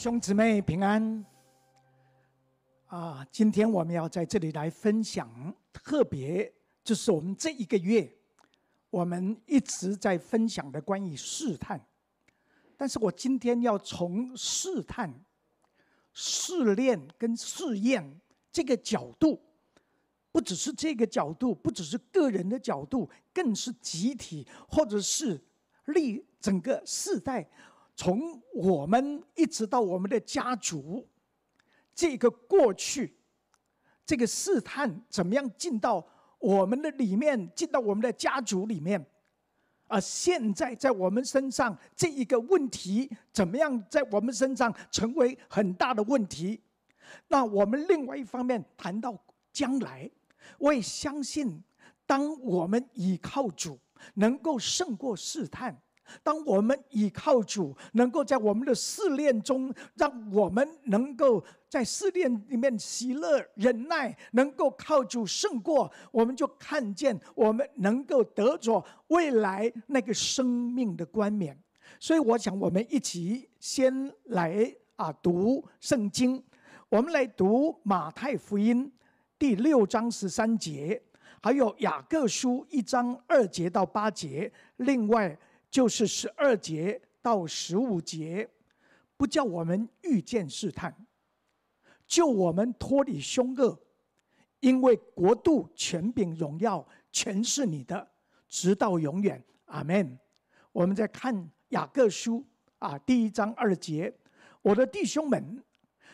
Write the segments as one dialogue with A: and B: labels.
A: 兄姊妹平安啊！今天我们要在这里来分享，特别就是我们这一个月，我们一直在分享的关于试探。但是我今天要从试探、试炼跟试验这个角度，不只是这个角度，不只是个人的角度，更是集体或者是历整个世代。从我们一直到我们的家族，这个过去，这个试探怎么样进到我们的里面，进到我们的家族里面？而现在在我们身上这一个问题，怎么样在我们身上成为很大的问题？那我们另外一方面谈到将来，我也相信，当我们倚靠主，能够胜过试探。当我们倚靠主，能够在我们的试炼中，让我们能够在试炼里面喜乐忍耐，能够靠主胜过，我们就看见我们能够得着未来那个生命的冠冕。所以，我想我们一起先来啊读圣经，我们来读马太福音第六章十三节，还有雅各书一章二节到八节，另外。就是十二节到十五节，不叫我们遇见试探，就我们脱离凶恶，因为国度、权柄、荣耀，全是你的，直到永远。阿门。我们在看雅各书啊，第一章二节，我的弟兄们，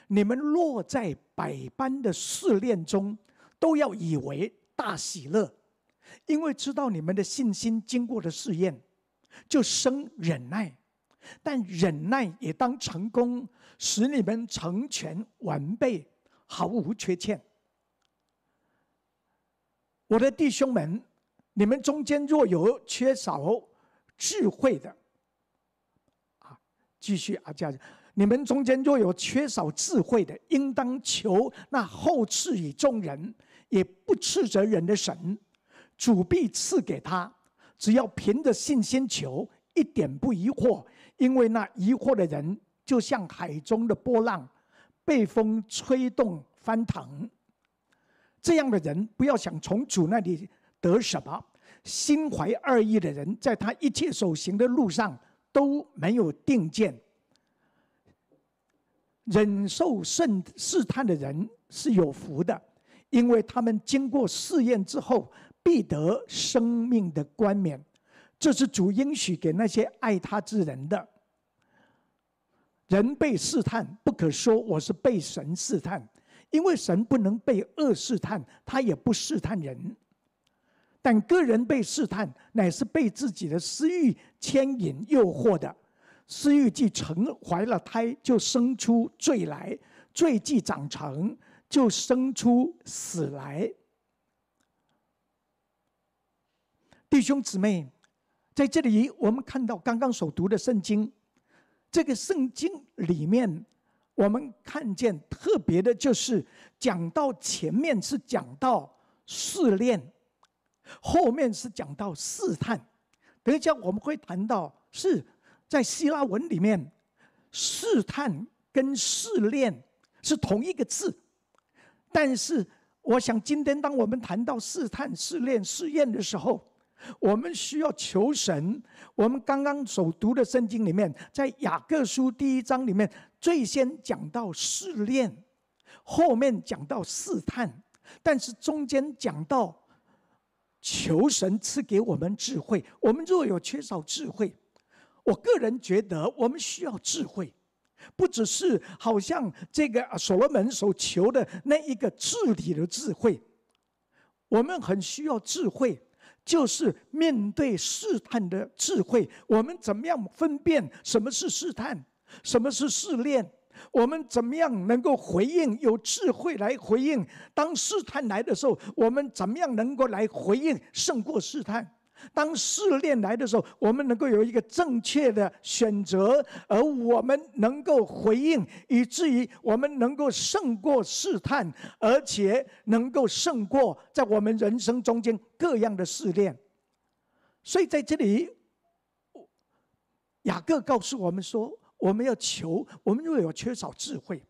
A: 你们落在百般的试炼中，都要以为大喜乐，因为知道你们的信心经过了试验。就生忍耐，但忍耐也当成功，使你们成全完备，毫无缺欠。我的弟兄们，你们中间若有缺少智慧的，啊，继续啊，这样，你们中间若有缺少智慧的，应当求那后赐与众人也不斥责人的神，主必赐给他。只要凭着信心求，一点不疑惑，因为那疑惑的人就像海中的波浪，被风吹动翻腾。这样的人不要想从主那里得什么。心怀二意的人，在他一切所行的路上都没有定见。忍受试试探的人是有福的，因为他们经过试验之后。必得生命的冠冕，这是主应许给那些爱他之人的。人被试探，不可说我是被神试探，因为神不能被恶试探，他也不试探人。但个人被试探，乃是被自己的私欲牵引诱惑的。私欲既成怀了胎，就生出罪来；罪既长成，就生出死来。弟兄姊妹，在这里，我们看到刚刚所读的圣经，这个圣经里面，我们看见特别的就是讲到前面是讲到试炼，后面是讲到试探。等一下我们会谈到，是在希腊文里面，试探跟试炼是同一个字，但是我想今天当我们谈到试探、试炼、试验的时候，我们需要求神。我们刚刚所读的圣经里面，在雅各书第一章里面，最先讲到试炼，后面讲到试探，但是中间讲到求神赐给我们智慧。我们若有缺少智慧，我个人觉得我们需要智慧，不只是好像这个所罗门所求的那一个治理的智慧，我们很需要智慧。就是面对试探的智慧，我们怎么样分辨什么是试探，什么是试炼？我们怎么样能够回应？有智慧来回应。当试探来的时候，我们怎么样能够来回应，胜过试探？当试炼来的时候，我们能够有一个正确的选择，而我们能够回应，以至于我们能够胜过试探，而且能够胜过在我们人生中间各样的试炼。所以在这里，雅各告诉我们说，我们要求，我们若有缺少智慧。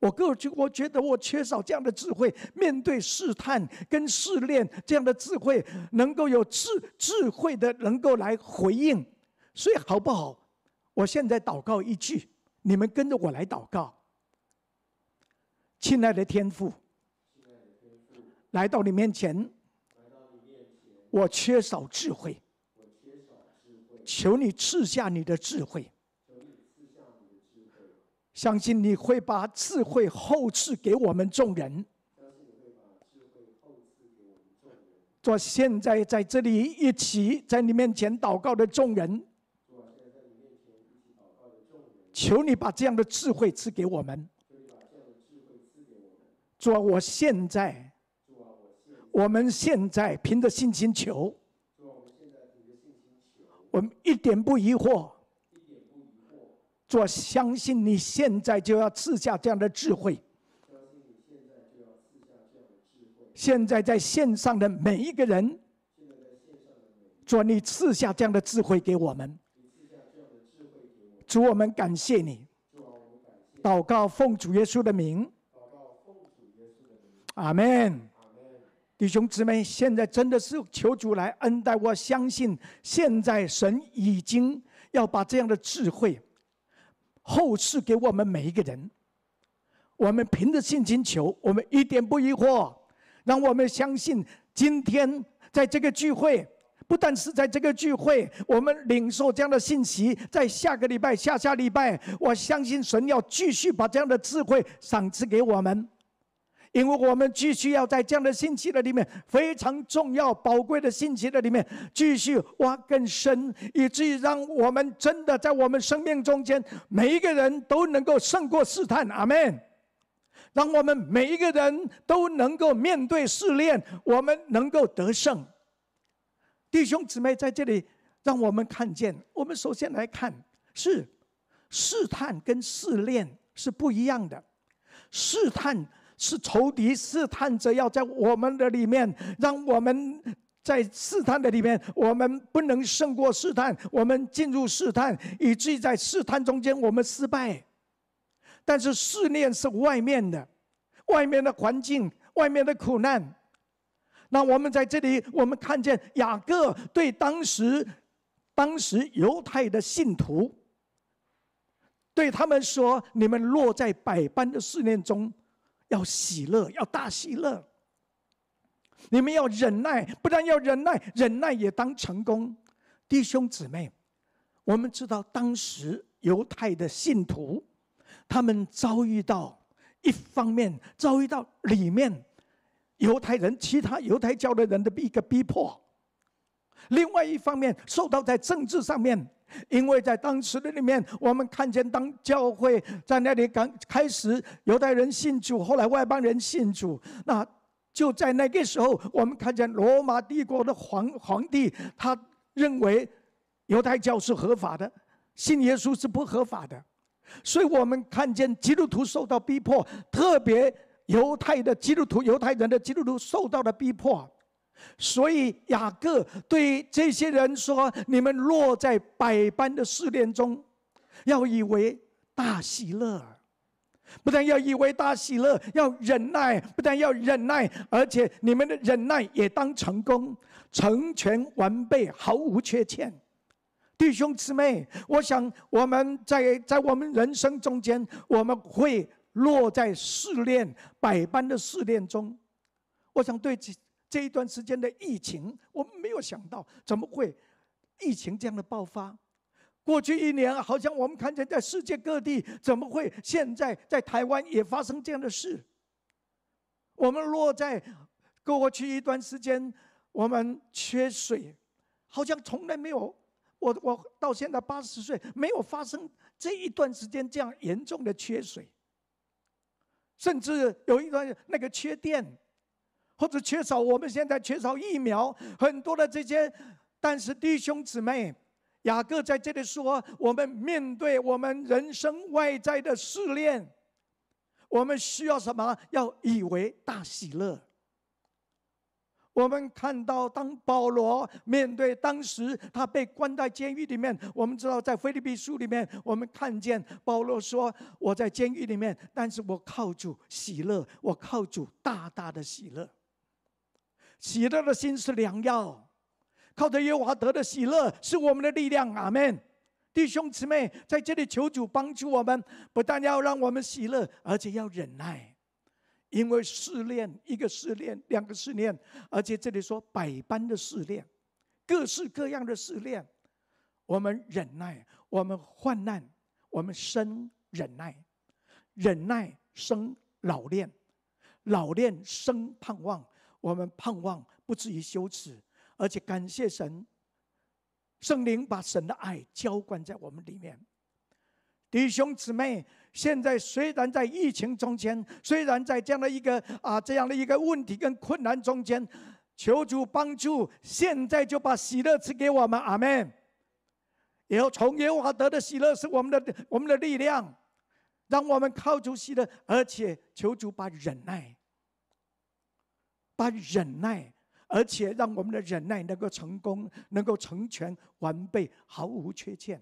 A: 我觉我觉得我缺少这样的智慧，面对试探跟试炼这样的智慧，能够有智智慧的，能够来回应。所以好不好？我现在祷告一句，你们跟着我来祷告。亲爱的天父，来到你面前，我缺少智慧，求你赐下你的智慧。相信你会把智慧厚赐给我们众人。做现在在这里一起在你面前祷告的众人，求你把这样的智慧赐给我们。做我现在，我们现在凭着信心求，我们一点不疑惑。主，相信你现在就要赐下这样的智慧。现在在线上的每一个人，做主，你赐下这样的智慧给我们。我们。主，我们感谢你。祷告，奉主耶稣的名。祷告，奉主耶稣的名。阿门。弟兄姊妹，现在真的是求主来恩待。我相信现在神已经要把这样的智慧。后世给我们每一个人，我们凭着信心求，我们一点不疑惑。让我们相信，今天在这个聚会，不但是在这个聚会，我们领受这样的信息，在下个礼拜、下下礼拜，我相信神要继续把这样的智慧赏赐给我们。因为我们继续要在这样的信息的里面，非常重要、宝贵的信息的里面继续挖更深，以至于让我们真的在我们生命中间，每一个人都能够胜过试探。阿门！让我们每一个人都能够面对试炼，我们能够得胜。弟兄姊妹，在这里，让我们看见。我们首先来看，是试探跟试炼是不一样的。试探。是仇敌试探着要在我们的里面，让我们在试探的里面，我们不能胜过试探，我们进入试探，以至于在试探中间我们失败。但是试炼是外面的，外面的环境，外面的苦难。那我们在这里，我们看见雅各对当时、当时犹太的信徒，对他们说：“你们落在百般的试炼中。”要喜乐，要大喜乐。你们要忍耐，不但要忍耐，忍耐也当成功，弟兄姊妹。我们知道当时犹太的信徒，他们遭遇到一方面遭遇到里面犹太人、其他犹太教的人的一个逼迫；另外一方面受到在政治上面。因为在当时的里面，我们看见当教会在那里刚开始犹太人信主，后来外邦人信主。那就在那个时候，我们看见罗马帝国的皇皇帝，他认为犹太教是合法的，信耶稣是不合法的。所以我们看见基督徒受到逼迫，特别犹太的基督徒、犹太人的基督徒受到了逼迫。所以雅各对这些人说：“你们落在百般的试炼中，要以为大喜乐；不但要以为大喜乐，要忍耐；不但要忍耐，而且你们的忍耐也当成功，成全完备，毫无缺欠。”弟兄姊妹，我想我们在在我们人生中间，我们会落在试炼、百般的试炼中。我想对。这一段时间的疫情，我们没有想到怎么会疫情这样的爆发。过去一年，好像我们看见在世界各地，怎么会现在在台湾也发生这样的事？我们落在过去一段时间，我们缺水，好像从来没有。我我到现在八十岁，没有发生这一段时间这样严重的缺水，甚至有一段那个缺电。或者缺少我们现在缺少疫苗，很多的这些，但是弟兄姊妹，雅各在这里说，我们面对我们人生外在的试炼，我们需要什么？要以为大喜乐。我们看到当保罗面对当时他被关在监狱里面，我们知道在《菲律宾书》里面，我们看见保罗说：“我在监狱里面，但是我靠主喜乐，我靠主大大的喜乐。”喜乐的心是良药，靠着耶和华得的喜乐是我们的力量。阿门，弟兄姊妹，在这里求主帮助我们，不但要让我们喜乐，而且要忍耐，因为试炼一个试炼，两个试炼，而且这里说百般的试炼，各式各样的试炼。我们忍耐，我们患难，我们生忍耐，忍耐生老练，老练生盼望。我们盼望不至于羞耻，而且感谢神，圣灵把神的爱浇灌在我们里面。弟兄姊妹，现在虽然在疫情中间，虽然在这样的一个啊这样的一个问题跟困难中间，求主帮助，现在就把喜乐赐给我们。阿门。以后从耶和华得的喜乐是我们的我们的力量，让我们靠主喜乐，而且求主把忍耐。把忍耐，而且让我们的忍耐能够成功，能够成全、完备、毫无缺陷。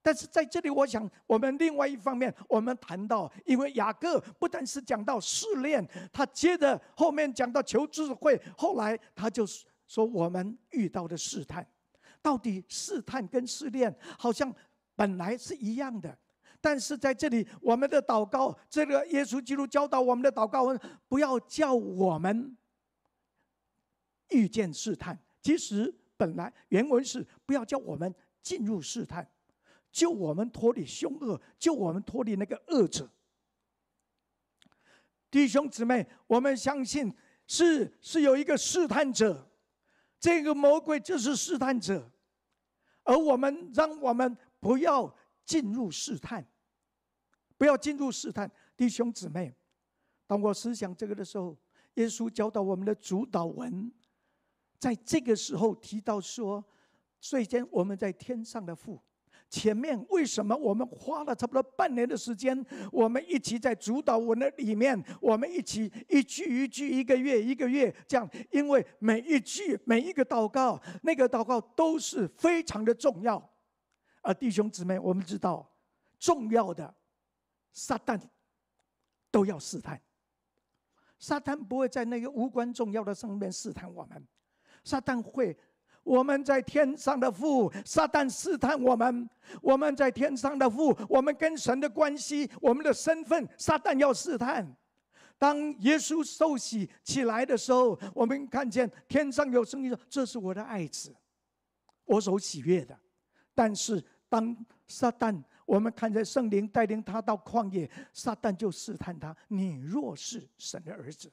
A: 但是在这里，我想我们另外一方面，我们谈到，因为雅各不单是讲到试炼，他接着后面讲到求智慧，后来他就说我们遇到的试探，到底试探跟试炼好像本来是一样的。但是在这里，我们的祷告，这个耶稣基督教导我们的祷告文，不要叫我们遇见试探。其实本来原文是“不要叫我们进入试探”，救我们脱离凶恶，救我们脱离那个恶者。弟兄姊妹，我们相信是是有一个试探者，这个魔鬼就是试探者，而我们让我们不要。进入试探，不要进入试探，弟兄姊妹。当我思想这个的时候，耶稣教导我们的主导文，在这个时候提到说：“最先我们在天上的父。”前面为什么我们花了差不多半年的时间，我们一起在主导文的里面，我们一起一句一句，一个月一个月这样，因为每一句每一个祷告，那个祷告都是非常的重要。而弟兄姊妹，我们知道，重要的，撒旦都要试探。撒旦不会在那个无关重要的上面试探我们，撒旦会，我们在天上的父，撒旦试探我们，我们在天上的父，我们跟神的关系，我们的身份，撒旦要试探。当耶稣受洗起来的时候，我们看见天上有声音说：“这是我的爱子，我所喜悦的。”但是，当撒旦，我们看在圣灵带领他到旷野，撒旦就试探他：“你若是神的儿子，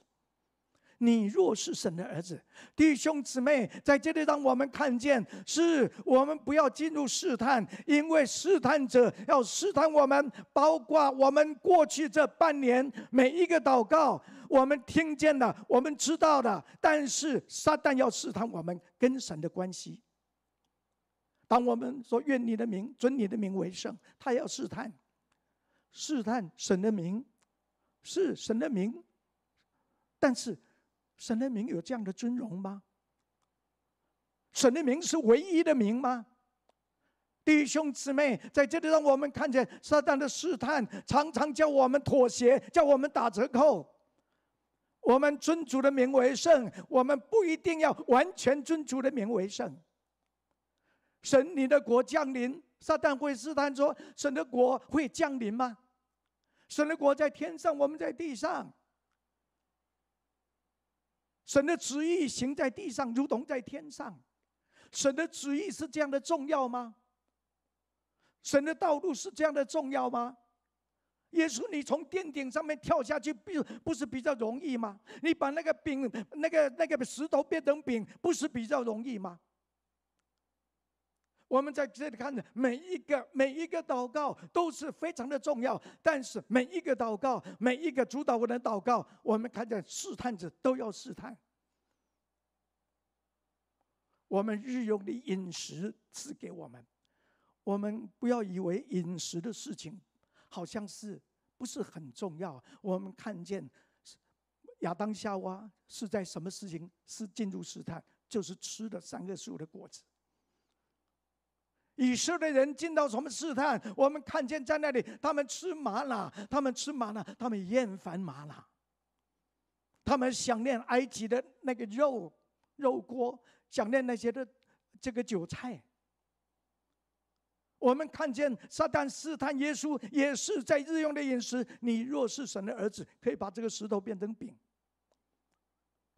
A: 你若是神的儿子，弟兄姊妹，在这里让我们看见，是我们不要进入试探，因为试探者要试探我们，包括我们过去这半年每一个祷告，我们听见的，我们知道的，但是撒旦要试探我们跟神的关系。”当我们说愿你的名尊你的名为圣，他要试探，试探神的名，是神的名，但是神的名有这样的尊荣吗？神的名是唯一的名吗？弟兄姊妹，在这里让我们看见适当的试探，常常叫我们妥协，叫我们打折扣。我们尊主的名为圣，我们不一定要完全尊主的名为圣。神，你的国降临，撒旦会试探说：“神的国会降临吗？神的国在天上，我们在地上。神的旨意行在地上，如同在天上。神的旨意是这样的重要吗？神的道路是这样的重要吗？耶稣，你从殿顶上面跳下去，不不是比较容易吗？你把那个饼、那个那个石头变成饼，不是比较容易吗？”我们在这里看着每一个每一个祷告都是非常的重要，但是每一个祷告，每一个主导我的祷告，我们看见试探者都要试探。我们日用的饮食赐给我们，我们不要以为饮食的事情好像是不是很重要。我们看见亚当夏娃是在什么事情是进入试探，就是吃了三个树的果子。以色列人进到什么试探？我们看见在那里，他们吃麻辣，他们吃麻辣，他们厌烦麻辣，他们想念埃及的那个肉肉锅，想念那些的这个韭菜。我们看见撒旦试探耶稣，也是在日用的饮食。你若是神的儿子，可以把这个石头变成饼。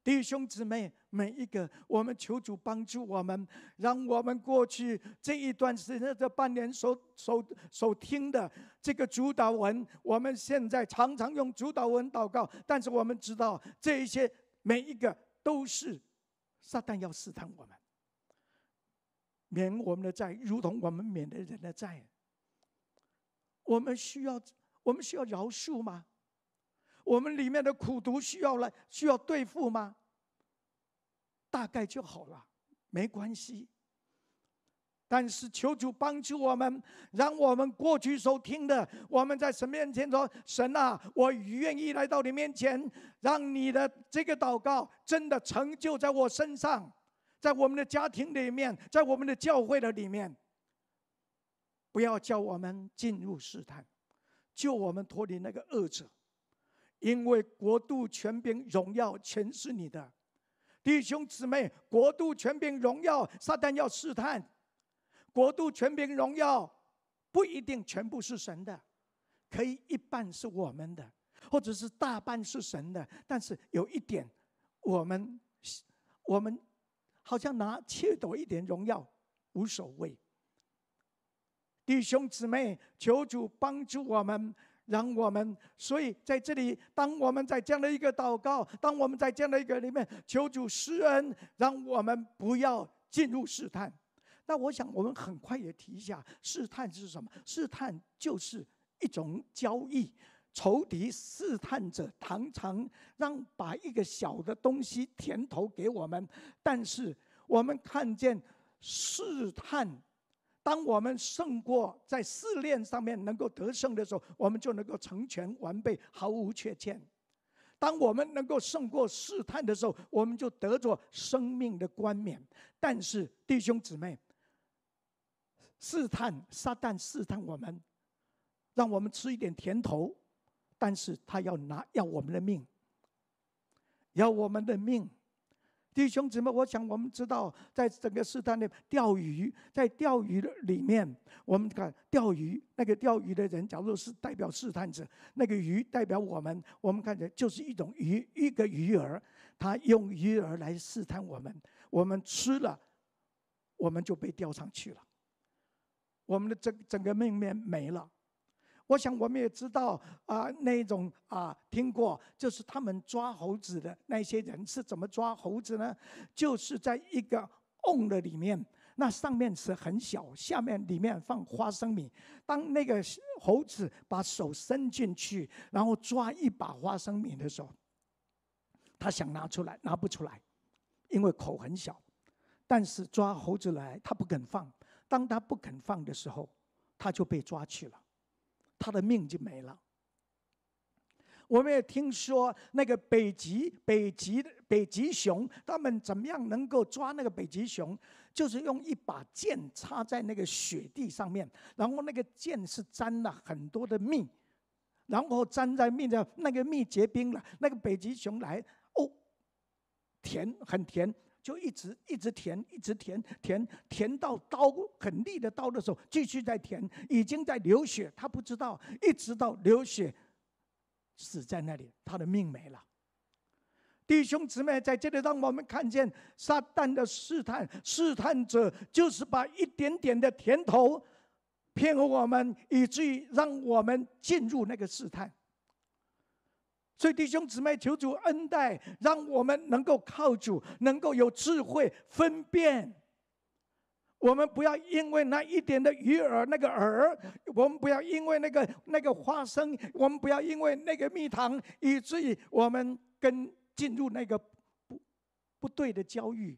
A: 弟兄姊妹，每一个，我们求主帮助我们，让我们过去这一段时间这半年所所所听的这个主导文，我们现在常常用主导文祷告。但是我们知道，这一些每一个都是撒旦要试探我们，免我们的债，如同我们免的人的债。我们需要，我们需要饶恕吗？我们里面的苦毒需要来需要对付吗？大概就好了，没关系。但是求主帮助我们，让我们过去所听的，我们在神面前说：“神啊，我愿意来到你面前，让你的这个祷告真的成就在我身上，在我们的家庭里面，在我们的教会的里面。不要叫我们进入试探，救我们脱离那个恶者。”因为国度全凭荣耀，全是你的，弟兄姊妹。国度全凭荣耀，撒旦要试探。国度全凭荣耀，不一定全部是神的，可以一半是我们的，或者是大半是神的。但是有一点，我们我们好像拿切夺一点荣耀，无所谓。弟兄姊妹，求主帮助我们。让我们，所以在这里，当我们在这样的一个祷告，当我们在这样的一个里面求主施恩，让我们不要进入试探。那我想，我们很快也提一下，试探是什么？试探就是一种交易，仇敌试探者常常让把一个小的东西甜头给我们，但是我们看见试探。当我们胜过在试炼上面能够得胜的时候，我们就能够成全完备，毫无缺欠。当我们能够胜过试探的时候，我们就得着生命的冠冕。但是弟兄姊妹，试探撒旦试探我们，让我们吃一点甜头，但是他要拿要我们的命，要我们的命。弟兄姊妹，我想我们知道，在整个试探里钓鱼，在钓鱼的里面，我们看钓鱼那个钓鱼的人，假如是代表试探者，那个鱼代表我们，我们看着就是一种鱼，一个鱼饵，他用鱼饵来试探我们，我们吃了，我们就被钓上去了，我们的整整个命面没了。我想，我们也知道啊，那种啊，听过，就是他们抓猴子的那些人是怎么抓猴子呢？就是在一个瓮的里面，那上面是很小，下面里面放花生米。当那个猴子把手伸进去，然后抓一把花生米的时候，他想拿出来，拿不出来，因为口很小。但是抓猴子来，他不肯放。当他不肯放的时候，他就被抓去了。他的命就没了。我们也听说那个北极、北极、北极熊，他们怎么样能够抓那个北极熊？就是用一把剑插在那个雪地上面，然后那个剑是沾了很多的蜜，然后沾在蜜的那个蜜结冰了，那个北极熊来，哦，甜，很甜。就一直一直填，一直填，填填到刀很利的刀的时候，继续在填，已经在流血，他不知道，一直到流血，死在那里，他的命没了。弟兄姊妹，在这里让我们看见撒旦的试探，试探者就是把一点点的甜头骗我们，以至于让我们进入那个试探。所以弟兄姊妹，求主恩待，让我们能够靠主，能够有智慧分辨。我们不要因为那一点的鱼饵，那个饵，我们不要因为那个那个花生，我们不要因为那个蜜糖，以至于我们跟进入那个不不对的交易、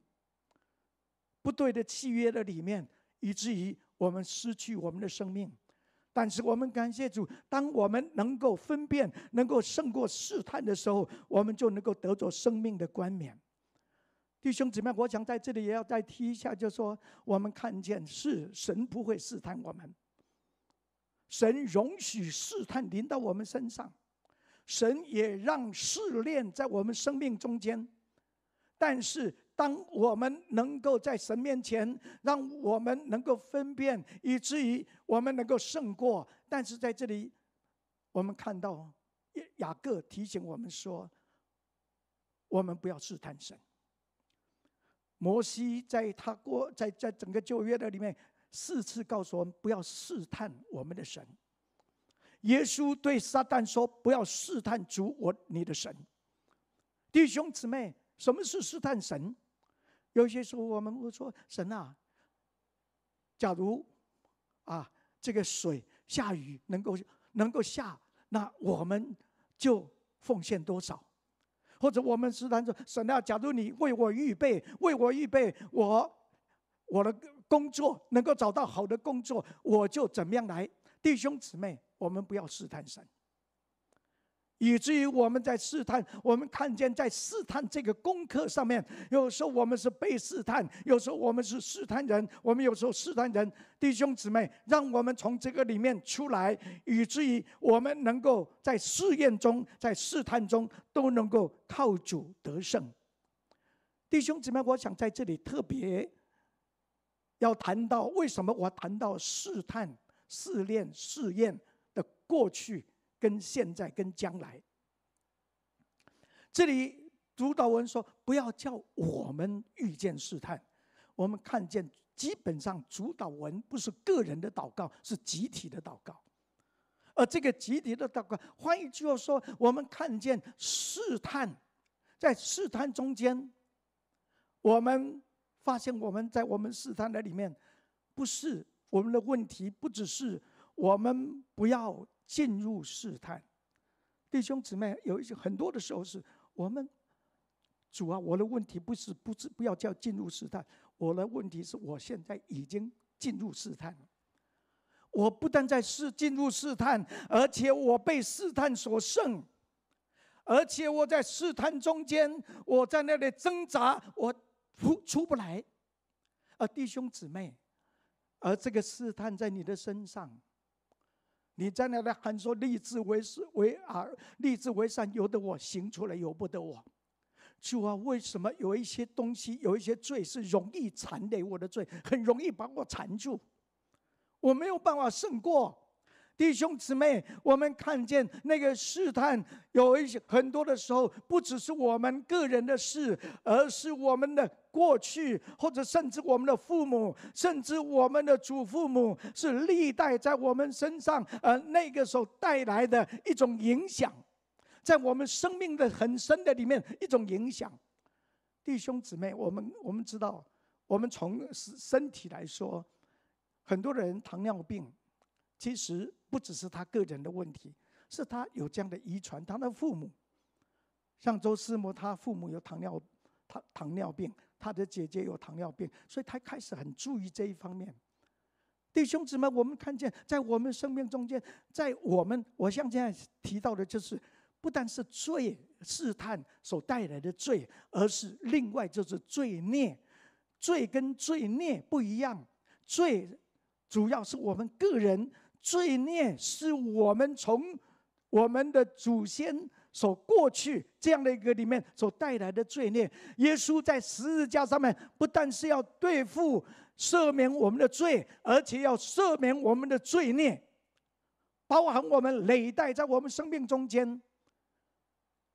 A: 不对的契约的里面，以至于我们失去我们的生命。但是我们感谢主，当我们能够分辨、能够胜过试探的时候，我们就能够得着生命的冠冕。弟兄姊妹，我想在这里也要再提一下，就说我们看见是神不会试探我们，神容许试探临到我们身上，神也让试炼在我们生命中间，但是。当我们能够在神面前，让我们能够分辨，以至于我们能够胜过。但是在这里，我们看到雅各提醒我们说：我们不要试探神。摩西在他过在在整个旧约的里面四次告诉我们不要试探我们的神。耶稣对撒旦说：不要试探主我你的神。弟兄姊妹，什么是试探神？有些时候，我们会说：“神啊，假如啊，这个水下雨能够能够下，那我们就奉献多少；或者我们试探说：‘神啊，假如你为我预备，为我预备，我我的工作能够找到好的工作，我就怎么样来。’弟兄姊妹，我们不要试探神。”以至于我们在试探，我们看见在试探这个功课上面，有时候我们是被试探，有时候我们是试探人，我们有时候试探人，弟兄姊妹，让我们从这个里面出来，以至于我们能够在试验中、在试探中都能够靠主得胜。弟兄姊妹，我想在这里特别要谈到为什么我谈到试探、试炼、试验的过去。跟现在，跟将来。这里主导文说：“不要叫我们遇见试探。”我们看见，基本上主导文不是个人的祷告，是集体的祷告。而这个集体的祷告，换一句话说，我们看见试探，在试探中间，我们发现我们在我们试探的里面，不是我们的问题，不只是我们不要。进入试探，弟兄姊妹，有一些很多的时候是，我们主啊，我的问题不是，不是不要叫进入试探，我的问题是我现在已经进入试探了，我不但在试进入试探，而且我被试探所胜，而且我在试探中间，我在那里挣扎，我出出不来。而弟兄姊妹，而这个试探在你的身上。你在那里喊说立志为是为而立志为善由得我行出来，由不得我。主啊，为什么有一些东西，有一些罪是容易缠累我的罪，很容易把我缠住，我没有办法胜过。弟兄姊妹，我们看见那个试探有一些很多的时候，不只是我们个人的事，而是我们的过去，或者甚至我们的父母，甚至我们的祖父母，是历代在我们身上，呃那个时候带来的一种影响，在我们生命的很深的里面一种影响。弟兄姊妹，我们我们知道，我们从身身体来说，很多人糖尿病，其实。不只是他个人的问题，是他有这样的遗传。他的父母，像周思母，他父母有糖尿，糖糖尿病，他的姐姐有糖尿病，所以他开始很注意这一方面。弟兄姊妹，我们看见在我们生命中间，在我们，我像这样提到的，就是不但是罪试探所带来的罪，而是另外就是罪孽。罪跟罪孽不一样，罪主要是我们个人。罪孽是我们从我们的祖先所过去这样的一个里面所带来的罪孽。耶稣在十字架上面不但是要对付赦免我们的罪，而且要赦免我们的罪孽，包含我们累代在我们生命中间。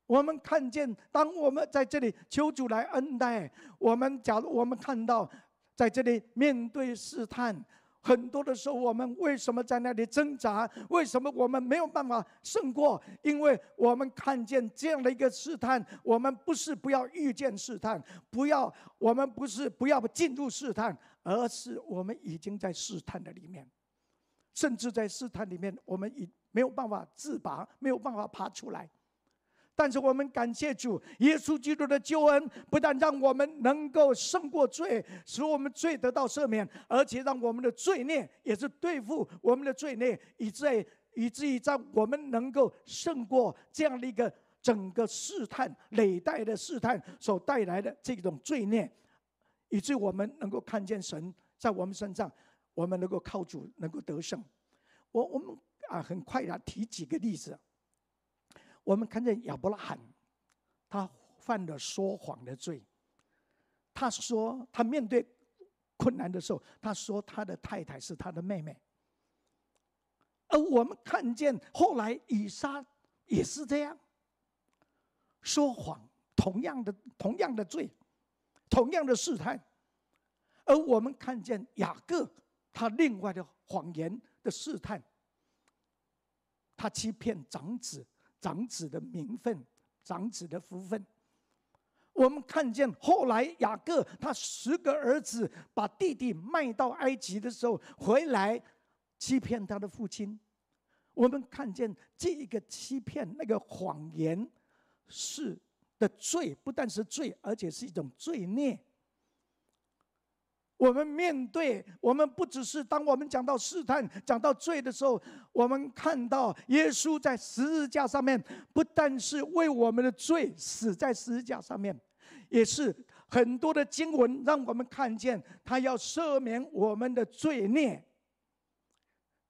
A: 我们看见，当我们在这里求主来恩待我们，假如我们看到在这里面对试探。很多的时候，我们为什么在那里挣扎？为什么我们没有办法胜过？因为我们看见这样的一个试探，我们不是不要遇见试探，不要我们不是不要进入试探，而是我们已经在试探的里面，甚至在试探里面，我们已没有办法自拔，没有办法爬出来。但是我们感谢主，耶稣基督的救恩不但让我们能够胜过罪，使我们罪得到赦免，而且让我们的罪孽也是对付我们的罪孽，以至以至于在我们能够胜过这样的一个整个试探、累代的试探所带来的这种罪孽，以致我们能够看见神在我们身上，我们能够靠主能够得胜。我我们啊，很快啊，提几个例子。我们看见亚伯拉罕，他犯了说谎的罪。他说他面对困难的时候，他说他的太太是他的妹妹。而我们看见后来以撒也是这样，说谎，同样的同样的罪，同样的试探。而我们看见雅各，他另外的谎言的试探，他欺骗长子。长子的名分，长子的福分。我们看见后来雅各他十个儿子把弟弟卖到埃及的时候，回来欺骗他的父亲。我们看见这一个欺骗，那个谎言是的罪，不但是罪，而且是一种罪孽。我们面对，我们不只是当我们讲到试探、讲到罪的时候，我们看到耶稣在十字架上面，不但是为我们的罪死在十字架上面，也是很多的经文让我们看见他要赦免我们的罪孽，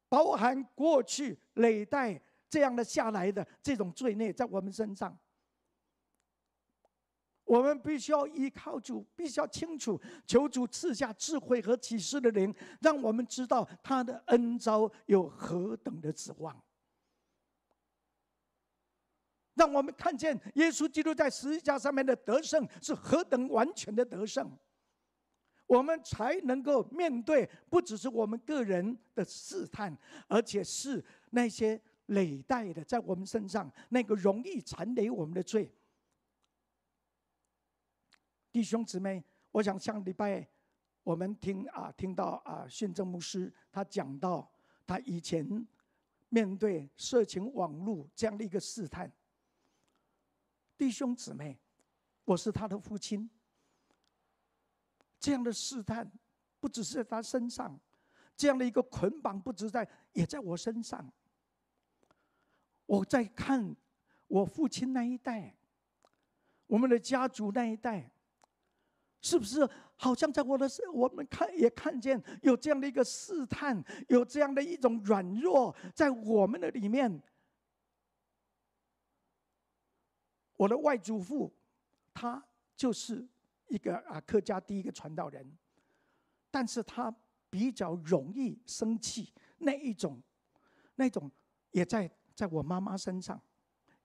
A: 包含过去累代这样的下来的这种罪孽在我们身上。我们必须要依靠主，必须要清楚求主赐下智慧和启示的灵，让我们知道他的恩招有何等的指望，让我们看见耶稣基督在十字架上面的得胜是何等完全的得胜，我们才能够面对不只是我们个人的试探，而且是那些累代的在我们身上那个容易缠累我们的罪。弟兄姊妹，我想上礼拜，我们听啊，听到啊，训政牧师他讲到，他以前面对色情网络这样的一个试探。弟兄姊妹，我是他的父亲。这样的试探，不只是在他身上，这样的一个捆绑，不止在，也在我身上。我在看我父亲那一代，我们的家族那一代。是不是好像在我的，我们看也看见有这样的一个试探，有这样的一种软弱在我们的里面。我的外祖父，他就是一个啊客家第一个传道人，但是他比较容易生气，那一种，那种也在在我妈妈身上，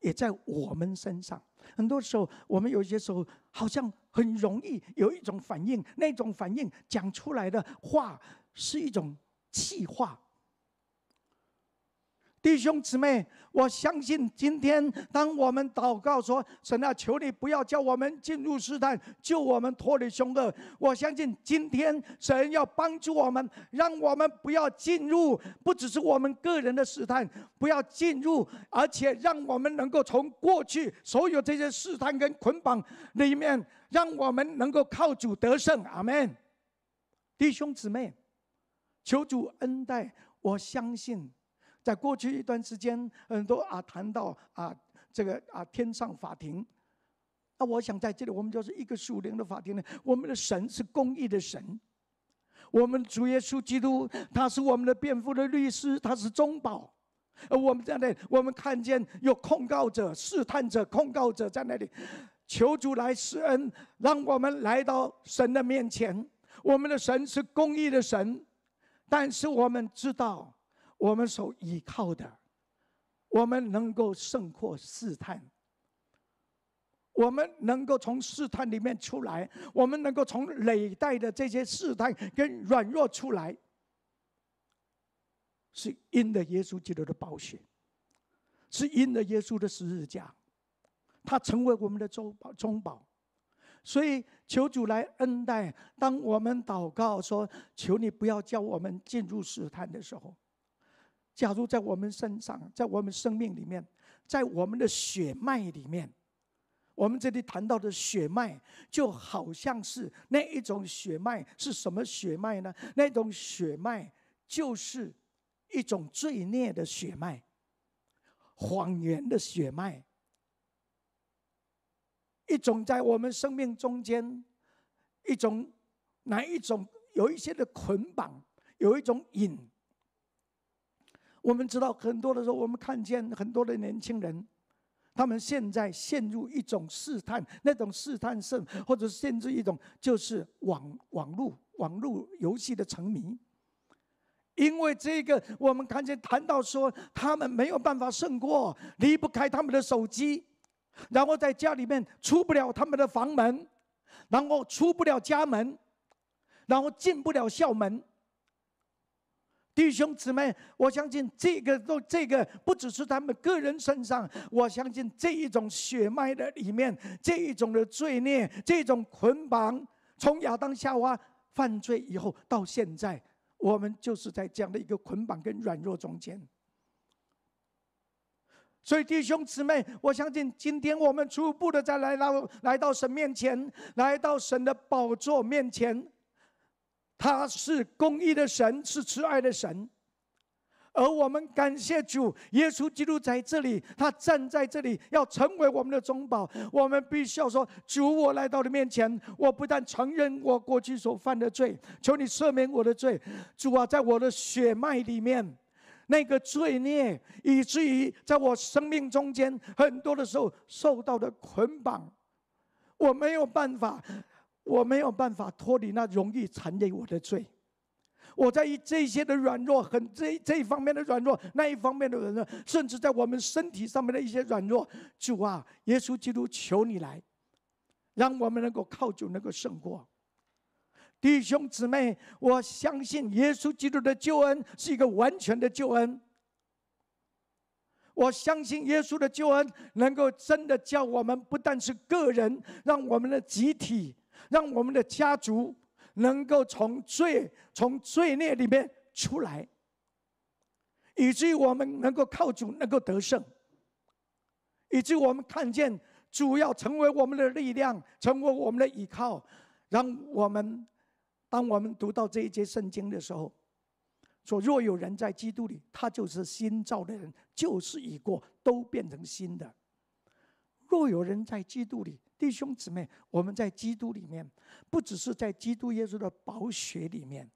A: 也在我们身上。很多时候，我们有些时候好像。很容易有一种反应，那种反应讲出来的话是一种气话。弟兄姊妹，我相信今天，当我们祷告说：“神啊，求你不要叫我们进入试探，救我们脱离凶恶。”我相信今天神要帮助我们，让我们不要进入，不只是我们个人的试探，不要进入，而且让我们能够从过去所有这些试探跟捆绑里面，让我们能够靠主得胜。阿门。弟兄姊妹，求主恩待，我相信。在过去一段时间，很多啊谈到啊这个啊天上法庭，那我想在这里我们就是一个属灵的法庭。呢。我们的神是公义的神，我们主耶稣基督他是我们的辩护的律师，他是中保。而我们在那里，我们看见有控告者、试探者、控告者在那里，求主来施恩，让我们来到神的面前。我们的神是公义的神，但是我们知道。我们所依靠的，我们能够胜过试探，我们能够从试探里面出来，我们能够从累代的这些试探跟软弱出来，是因的耶稣基督的宝血，是因的耶稣的十字架，他成为我们的中中保，所以求主来恩待，当我们祷告说：“求你不要叫我们进入试探”的时候。假如在我们身上，在我们生命里面，在我们的血脉里面，我们这里谈到的血脉，就好像是那一种血脉是什么血脉呢？那种血脉就是一种罪孽的血脉，谎言的血脉，一种在我们生命中间，一种哪一种有一些的捆绑，有一种瘾。我们知道很多的时候，我们看见很多的年轻人，他们现在陷入一种试探，那种试探甚，或者甚至一种就是网网络网络游戏的沉迷。因为这个，我们看见谈到说，他们没有办法胜过，离不开他们的手机，然后在家里面出不了他们的房门，然后出不了家门，然后进不了校门。弟兄姊妹，我相信这个都这个不只是他们个人身上，我相信这一种血脉的里面，这一种的罪孽，这种捆绑，从亚当夏娃犯罪以后到现在，我们就是在这样的一个捆绑跟软弱中间。所以弟兄姊妹，我相信今天我们初步的再来到来到神面前，来到神的宝座面前。他是公义的神，是慈爱的神，而我们感谢主，耶稣基督在这里，他站在这里，要成为我们的中保。我们必须要说，主，我来到你面前，我不但承认我过去所犯的罪，求你赦免我的罪，主啊，在我的血脉里面那个罪孽，以至于在我生命中间很多的时候受到的捆绑，我没有办法。我没有办法脱离那容易缠累我的罪，我在一这些的软弱，很这这一方面的软弱，那一方面的软弱，甚至在我们身体上面的一些软弱。主啊，耶稣基督，求你来，让我们能够靠主能够胜过。弟兄姊妹，我相信耶稣基督的救恩是一个完全的救恩。我相信耶稣的救恩能够真的叫我们不但是个人，让我们的集体。让我们的家族能够从罪、从罪孽里面出来，以至于我们能够靠主能够得胜，以至于我们看见主要成为我们的力量，成为我们的依靠。让我们，当我们读到这一节圣经的时候，说：若有人在基督里，他就是新造的人，旧事已过，都变成新的。若有人在基督里。弟兄姊妹，我们在基督里面，不只是在基督耶稣的宝血里面，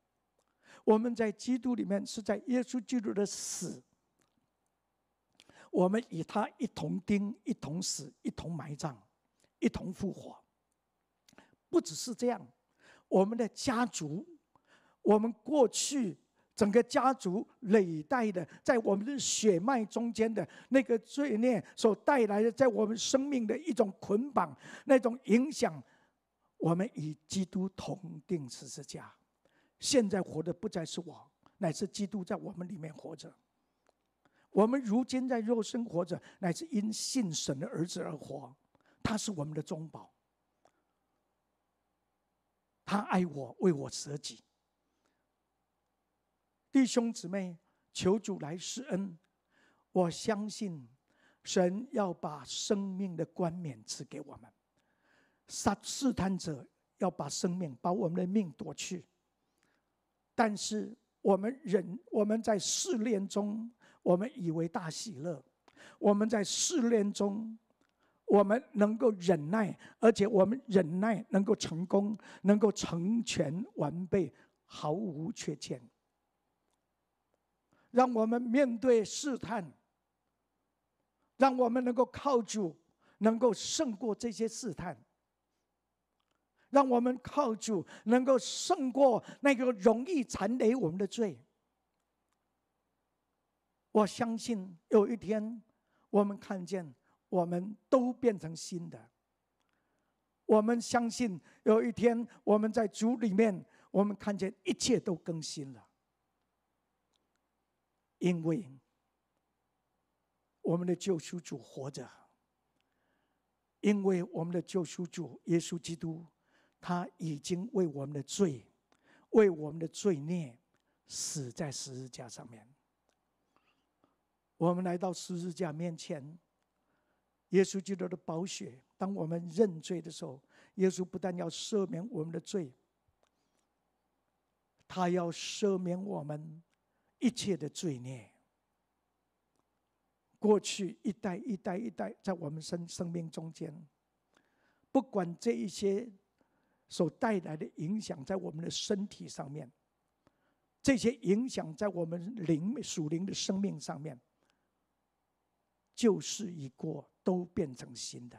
A: 我们在基督里面是在耶稣基督的死，我们与他一同钉，一同死，一同埋葬，一同复活。不只是这样，我们的家族，我们过去。整个家族累代的，在我们的血脉中间的那个罪孽所带来的，在我们生命的一种捆绑，那种影响，我们与基督同定十字架。现在活的不再是我，乃是基督在我们里面活着。我们如今在肉身活着，乃是因信神的儿子而活，他是我们的宗保，他爱我，为我舍己。弟兄姊妹，求主来施恩。我相信神要把生命的冠冕赐给我们。杀试探者要把生命，把我们的命夺去。但是我们忍，我们在试炼中，我们以为大喜乐。我们在试炼中，我们能够忍耐，而且我们忍耐能够成功，能够成全完备，毫无缺陷。让我们面对试探，让我们能够靠主，能够胜过这些试探。让我们靠主，能够胜过那个容易残累我们的罪。我相信有一天，我们看见我们都变成新的。我们相信有一天，我们在主里面，我们看见一切都更新了。因为我们的救赎主活着，因为我们的救赎主耶稣基督，他已经为我们的罪、为我们的罪孽死在十字架上面。我们来到十字架面前，耶稣基督的宝血。当我们认罪的时候，耶稣不但要赦免我们的罪，他要赦免我们。一切的罪孽，过去一代一代一代在我们生生命中间，不管这一些所带来的影响在我们的身体上面，这些影响在我们灵属灵的生命上面，旧事已过，都变成新的，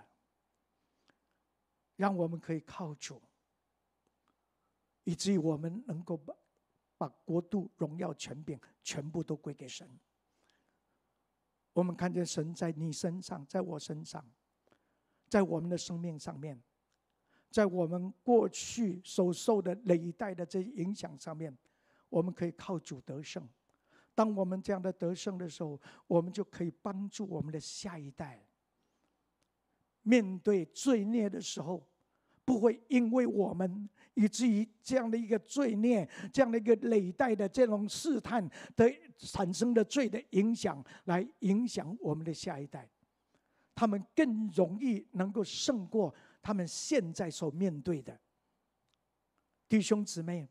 A: 让我们可以靠主，以至于我们能够把。把国度、荣耀、权柄全部都归给神。我们看见神在你身上，在我身上，在我们的生命上面，在我们过去所受的那一代的这些影响上面，我们可以靠主得胜。当我们这样的得胜的时候，我们就可以帮助我们的下一代面对罪孽的时候。不会因为我们以至于这样的一个罪孽、这样的一个累代的这种试探的产生的罪的影响，来影响我们的下一代，他们更容易能够胜过他们现在所面对的弟兄姊妹，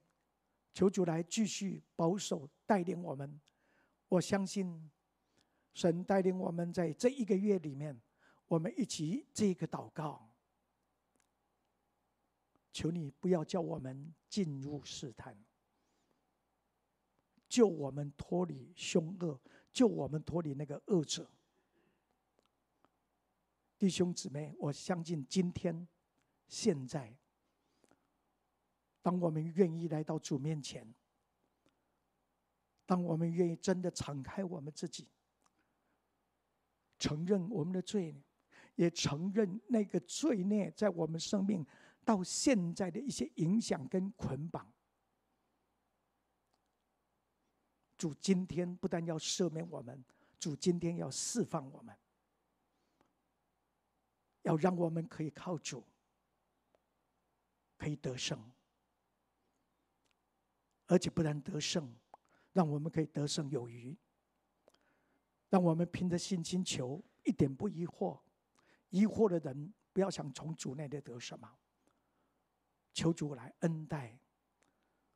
A: 求主来继续保守带领我们。我相信神带领我们在这一个月里面，我们一起这个祷告。求你不要叫我们进入试探，救我们脱离凶恶，救我们脱离那个恶者。弟兄姊妹，我相信今天、现在，当我们愿意来到主面前，当我们愿意真的敞开我们自己，承认我们的罪，也承认那个罪孽在我们生命。到现在的一些影响跟捆绑，主今天不但要赦免我们，主今天要释放我们，要让我们可以靠主可以得胜，而且不但得胜，让我们可以得胜有余，让我们凭着信心求，一点不疑惑。疑惑的人，不要想从主那里得什么。求主来恩待，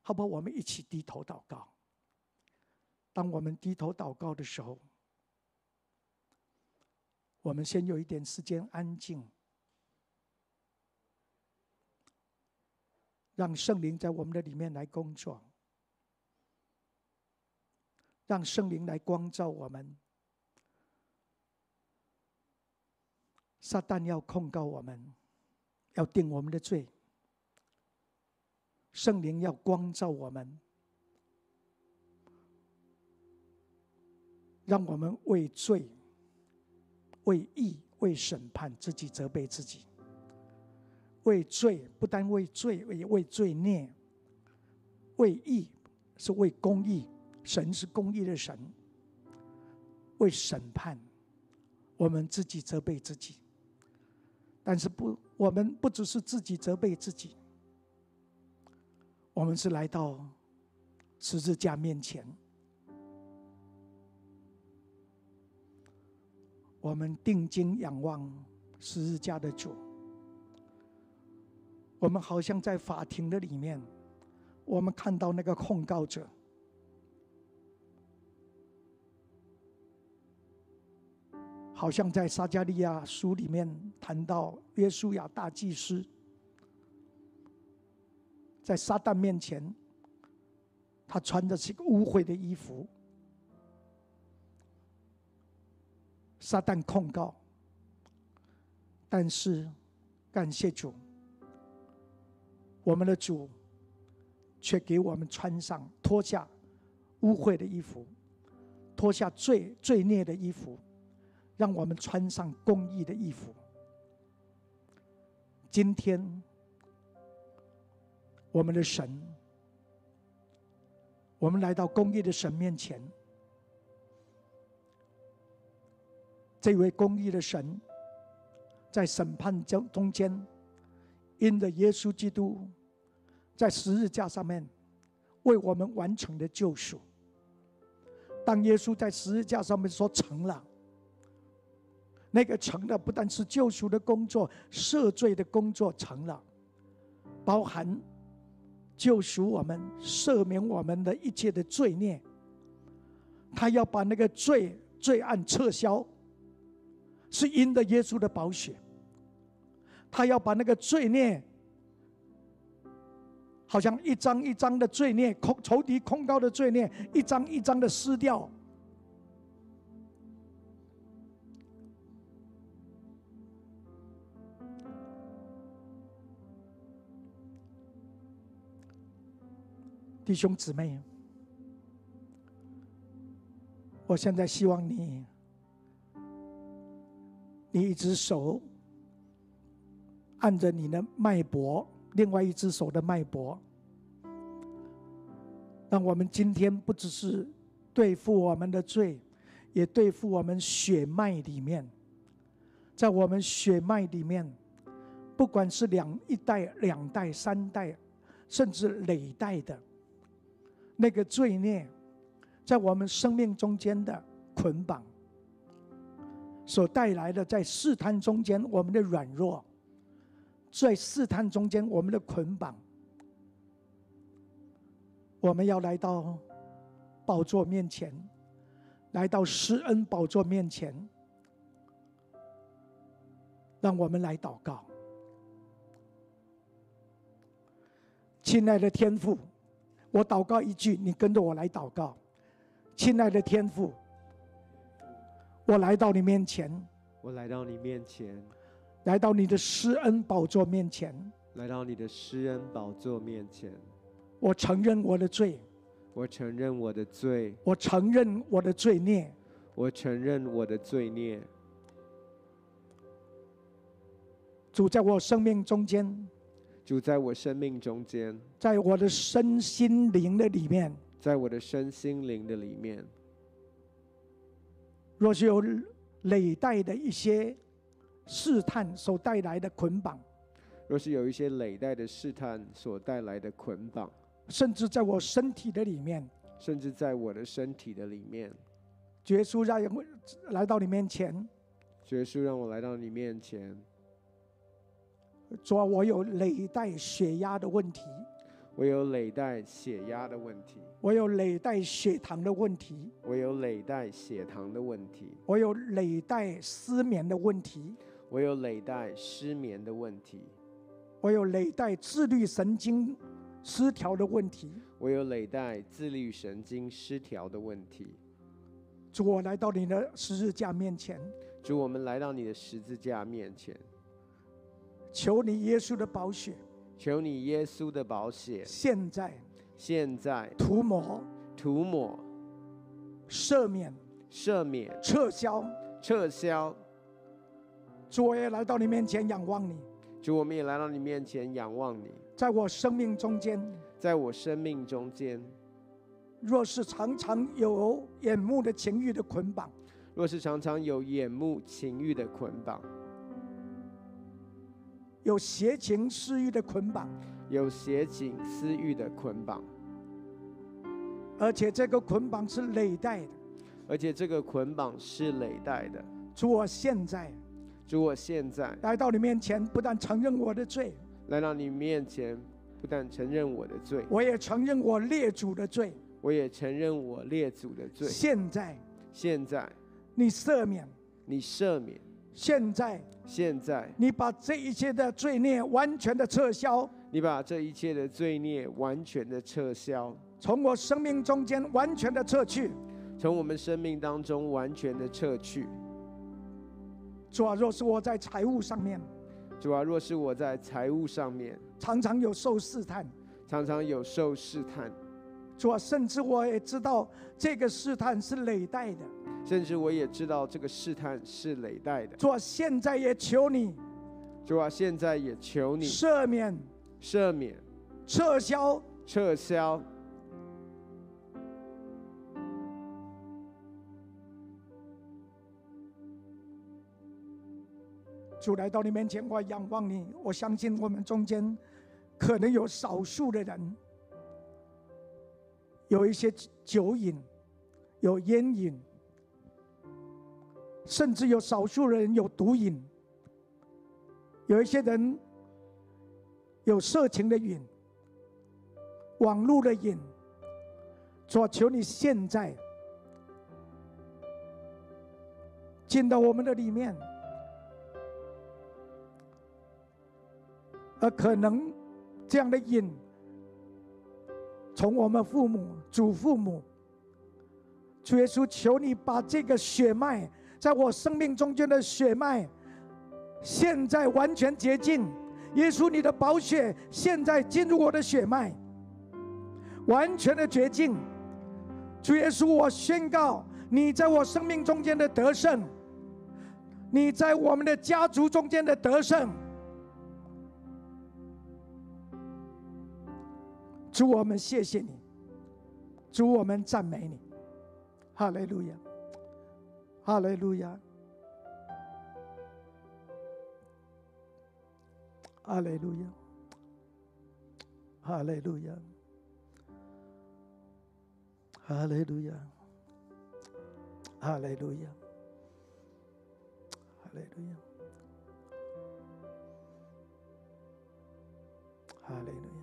A: 好不好？我们一起低头祷告。当我们低头祷告的时候，我们先有一点时间安静，让圣灵在我们的里面来工作，让圣灵来光照我们。撒旦要控告我们，要定我们的罪。圣灵要光照我们，让我们为罪、为义、为审判自己责备自己。为罪不单为罪，为为罪孽；为义是为公义，神是公义的神。为审判，我们自己责备自己。但是不，我们不只是自己责备自己。我们是来到十字架面前，我们定睛仰望十字架的主，我们好像在法庭的里面，我们看到那个控告者，好像在撒加利亚书里面谈到约书亚大祭司。在撒旦面前，他穿着是个污秽的衣服。撒旦控告，但是感谢主，我们的主却给我们穿上脱下污秽的衣服，脱下罪罪孽的衣服，让我们穿上公义的衣服。今天。我们的神，我们来到公义的神面前。这位公义的神，在审判中中间，因着耶稣基督在十字架上面为我们完成的救赎。当耶稣在十字架上面说“成了”，那个“成”的不但是救赎的工作、赦罪的工作成了，包含。救赎我们，赦免我们的一切的罪孽。他要把那个罪罪案撤销，是因的耶稣的宝血。他要把那个罪孽，好像一张一张的罪孽，仇仇敌空高的罪孽，一张一张的撕掉。弟兄姊妹，我现在希望你，你一只手按着你的脉搏，另外一只手的脉搏。让我们今天不只是对付我们的罪，也对付我们血脉里面，在我们血脉里面，不管是两一代、两代、三代，甚至累代的。那个罪孽，在我们生命中间的捆绑，所带来的在试探中间我们的软弱，在试探中间我们的捆绑，我们要来到宝座面前，来到施恩宝座面前，让我们来祷告，亲爱的天父。我祷告一句，你跟着我来祷告。亲爱的天父，我来到你面前，
B: 我来到你面前，
A: 来到你的施恩宝座面前，
B: 来到你的施恩宝座面前。
A: 我承认我的罪，
B: 我承认我的罪，
A: 我承认我的罪孽，
B: 我承认我的罪孽。
A: 主，在我生命中间。
B: 主在我生命中间，
A: 在我的身心灵的里面，
B: 在我的身心灵的里面。
A: 若是有累代的一些试探所带来的捆绑，
B: 若是有一些累代的试探所带来的捆绑，
A: 甚至在我身体的里面，
B: 甚至在我的身体的里面，耶稣让我
A: 来到你面前，
B: 耶稣让我来到你面前。主，我有
A: 累带血压的问题。
B: 我有累带血压的问题。
A: 我有累带血糖的问题。
B: 我有累带血糖的问题。
A: 我有累带失眠的问题。
B: 我有累带失眠的问题。我
A: 有累带自律神经失调的问题。
B: 我有累带自律神经失调的问题。
A: 主，我来到你的十字架面前。
B: 主，我们来到你的十字架面前。求你耶稣的宝血，求你耶稣的宝血，现在，现在涂抹，涂抹赦免，赦免撤销，撤销。主，我也来到你面前仰望你。主，我们也来到你面前仰望你。在我生命中间，在我生命中间，若是常常有眼目的情欲的捆绑，若是常常有眼目情欲的捆绑。有邪情私欲的捆绑，有邪情私欲的捆绑，而且这个捆绑是累代的，而且这个捆绑是累代的。主，我现在，主，我现在
A: 来到你面前，不但承认我的罪，
B: 来到你面前，不但承认我的罪，我也承认我列祖的罪，我也承认我列祖的罪。现在，现在，你赦免，你赦免。现在，现在，你把这一切的罪孽完全的撤销。你把这一切的罪孽完全的撤销，从我生命中间完全的撤去，从我们生命当中完全的撤去。主啊，若是我在财务上面，主啊，若是我在财务上面，常常有受试探，常常有受试探。主，甚至我也知道这个试探是累代的。甚至我也知道这个试探是累代的。主，现在也求你，主啊，现在也求你赦免、赦免、撤销、撤销。
A: 主来到你面前，我仰望你。我相信我们中间可能有少数的人。有一些酒瘾，有烟瘾，甚至有少数人有毒瘾，有一些人有色情的瘾、网络的瘾。所求你现在进到我们的里面，而可能这样的瘾。从我们父母、祖父母，主耶稣，求你把这个血脉在我生命中间的血脉，现在完全洁净。耶稣，你的宝血现在进入我的血脉，完全的洁净。主耶稣，我宣告你在我生命中间的得胜，你在我们的家族中间的得胜。主，我们谢谢你，主，我们赞美你，哈利路亚，哈利路亚，哈利路亚，哈利路亚，哈利路亚，哈利路亚，哈利路亚，哈利路亚。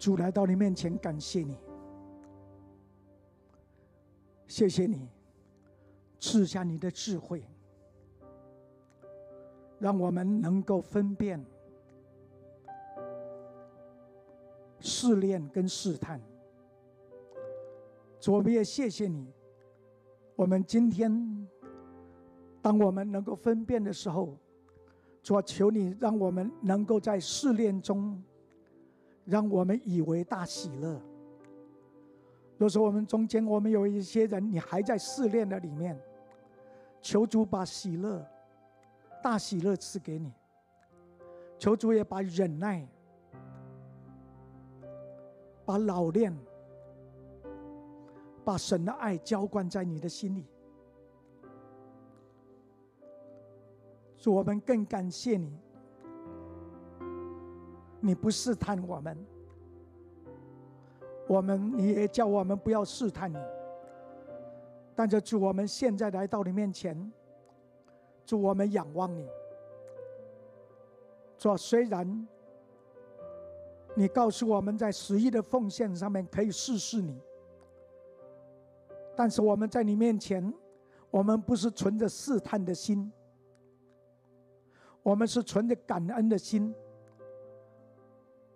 A: 主来到你面前，感谢你，谢谢你赐下你的智慧，让我们能够分辨试炼跟试探。主也谢谢你，我们今天当我们能够分辨的时候，主求你让我们能够在试炼中。让我们以为大喜乐。若是我们中间，我们有一些人，你还在试炼的里面，求主把喜乐、大喜乐赐给你，求主也把忍耐、把老练、把神的爱浇灌在你的心里，使我们更感谢你。你不试探我们，我们你也叫我们不要试探你。但是，主，我们现在来到你面前，主，我们仰望你。主，虽然你告诉我们在十亿的奉献上面可以试试你，但是我们在你面前，我们不是存着试探的心，我们是存着感恩的心。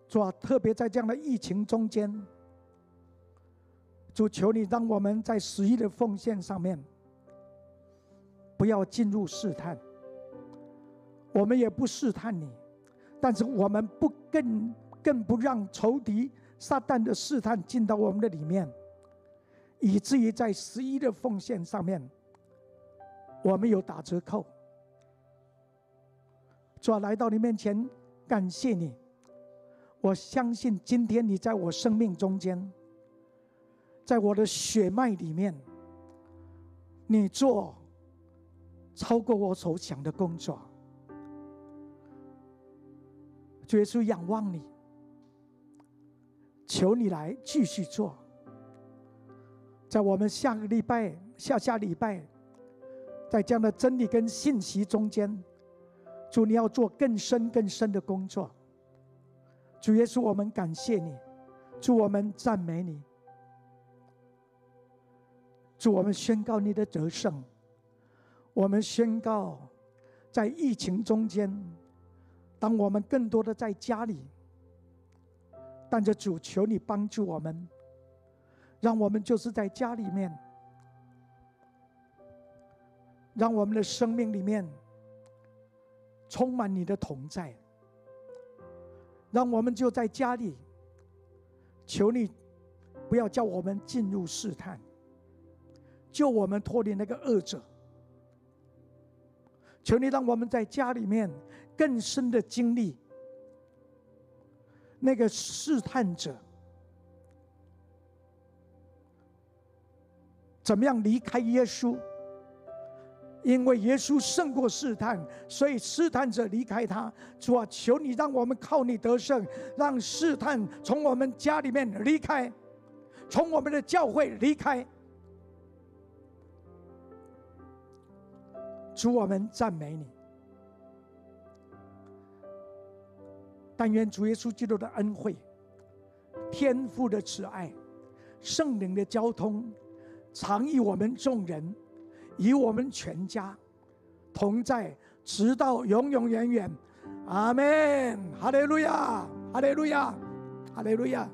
A: 主啊，特别在这样的疫情中间，主求你让我们在十一的奉献上面不要进入试探，我们也不试探你，但是我们不更更不让仇敌撒旦的试探进到我们的里面，以至于在十一的奉献上面我们有打折扣。主啊，来到你面前，感谢你。我相信今天你在我生命中间，在我的血脉里面，你做超过我所想的工作。耶稣仰望你，求你来继续做。在我们下个礼拜、下下礼拜，在这样的真理跟信息中间，主，你要做更深、更深的工作。主耶稣，我们感谢你，主我们赞美你，主我们宣告你的得胜。我们宣告，在疫情中间，当我们更多的在家里，但这主求你帮助我们，让我们就是在家里面，让我们的生命里面充满你的同在。让我们就在家里。求你，不要叫我们进入试探，救我们脱离那个恶者。求你让我们在家里面更深的经历那个试探者，怎么样离开耶稣？因为耶稣胜过试探，所以试探者离开他。主啊，求你让我们靠你得胜，让试探从我们家里面离开，从我们的教会离开。主，我们赞美你。但愿主耶稣基督的恩惠、天父的慈爱、圣灵的交通，常与我们众人。与我们全家同在，直到永永远远。阿门！哈利路亚！哈利路亚！哈利路亚！